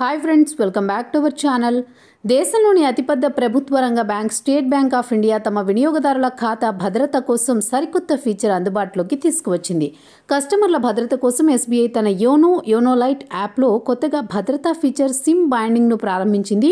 hi friends welcome back to our channel దేశంలోని అతిపెద్ద ప్రభుత్వ రంగ bank State Bank of India తమ వినియోగదారుల ఖాతా భద్రత కోసం సరికొత్త ఫీచర్ అందుబాటులోకి తీసుకువచ్చింది కస్టమర్ల భద్రత కోసం ఎస్బీఐ తన యోనో యోనోలైట్ యాప్లో కొత్తగా భద్రతా ఫీచర్ సిమ్ బైండింగ్ను ప్రారంభించింది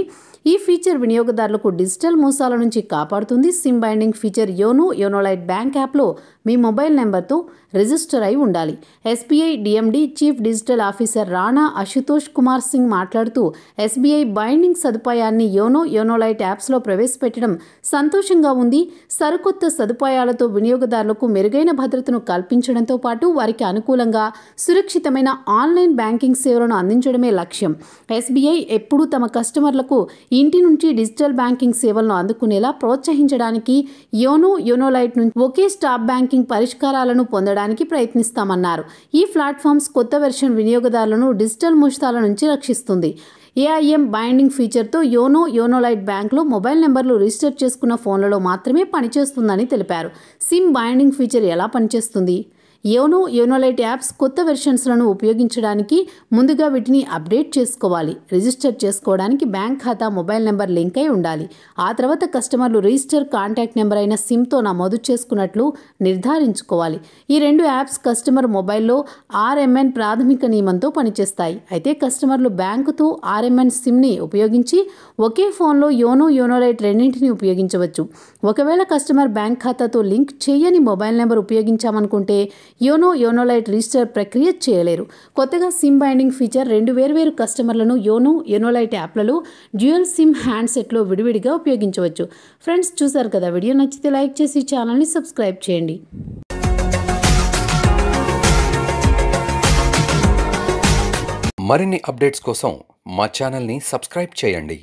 ఈ ఫీచర్ వినియోగదారులకు డిజిటల్ మోసాల నుంచి కాపాడుతుంది SIM binding feature YONO YONO Lite bank యాప్లో మీ మొబైల్ నెంబర్తో రిజిస్టర్ అయి ఉండాలి SBI DMD chief digital officer Rana Ashutosh Kumar Singh మాట్లాడుతూ మాట్లాడుతూ ఎస్బీఐ బైండింగ్ సదుపాయాన్ని యోనో యోనోలైట్ యాప్స్లో ప్రవేశపెట్టడం సంతోషంగా ఉంది సరికొత్త సదుపాయాలతో వినియోగదారులకు మెరుగైన భద్రతను కల్పించడంతో పాటు వారికి అనుకూలంగా సురక్షితమైన ఆన్లైన్ బ్యాంకింగ్ సేవలను అందించడమే లక్ష్యం ఎస్బీఐ ఎప్పుడూ తమ కస్టమర్లకు ఇంటి నుంచి డిజిటల్ బ్యాంకింగ్ సేవలను అందుకునేలా ప్రోత్సహించడానికి యోనో యోనోలైట్ నుంచి ఒకే స్టాప్ బ్యాంకింగ్ పరిష్కారాలను పొందడానికి ప్రయత్నిస్తామన్నారు ఈ ప్లాట్ఫామ్స్ కొత్త వెర్షన్ వినియోగదారులను డిజిటల్ ముష్తాల నుంచి రక్షిస్తుంది చేస్తుంది ఏఐఎం బైండింగ్ ఫీచర్తో యోనో యోనోలైట్ బ్యాంక్లో మొబైల్ నెంబర్లు రిజిస్టర్ చేసుకున్న ఫోన్లలో మాత్రమే పనిచేస్తుందని తెలిపారు సిమ్ బైండింగ్ ఫీచర్ ఎలా పనిచేస్తుంది యోనో యోనోలైట్ యాప్స్ కొత్త వెర్షన్స్లను ఉపయోగించడానికి ముందుగా వీటిని అప్డేట్ చేసుకోవాలి రిజిస్టర్ చేసుకోవడానికి బ్యాంక్ ఖాతా మొబైల్ నెంబర్ లింక్ అయి ఉండాలి ఆ తర్వాత కస్టమర్లు రిజిస్టర్ కాంటాక్ట్ నెంబర్ అయిన సిమ్తో నమోదు చేసుకున్నట్లు నిర్ధారించుకోవాలి ఈ రెండు యాప్స్ కస్టమర్ మొబైల్లో ఆర్ఎంఎన్ ప్రాథమిక నియమంతో పనిచేస్తాయి అయితే కస్టమర్లు బ్యాంకుతో ఆర్ఎంఎన్ సిమ్ని ఉపయోగించి ఒకే ఫోన్లో యోనో యోనోలైట్ రెండింటిని ఉపయోగించవచ్చు ఒకవేళ కస్టమర్ బ్యాంక్ ఖాతాతో లింక్ చేయని మొబైల్ నెంబర్ ఉపయోగించామనుకుంటే యోనో యోనోలైట్ రిజిస్టర్ ప్రక్రియ చేయలేరు కొత్తగా సిమ్ బైండింగ్ ఫీచర్ రెండు వేర్వేరు కస్టమర్లను యోనో యోనోలైట్ యాప్లలో డ్యూయల్ సిమ్ హ్యాండ్సెట్లో విడివిడిగా ఉపయోగించవచ్చు ఫ్రెండ్స్ చూసారు కదా వీడియో నచ్చితే లైక్ చేసి ఛానల్ని సబ్స్క్రైబ్ చేయండి మరిన్ని అప్డేట్స్ కోసం మా ఛానల్ని సబ్స్క్రైబ్ చేయండి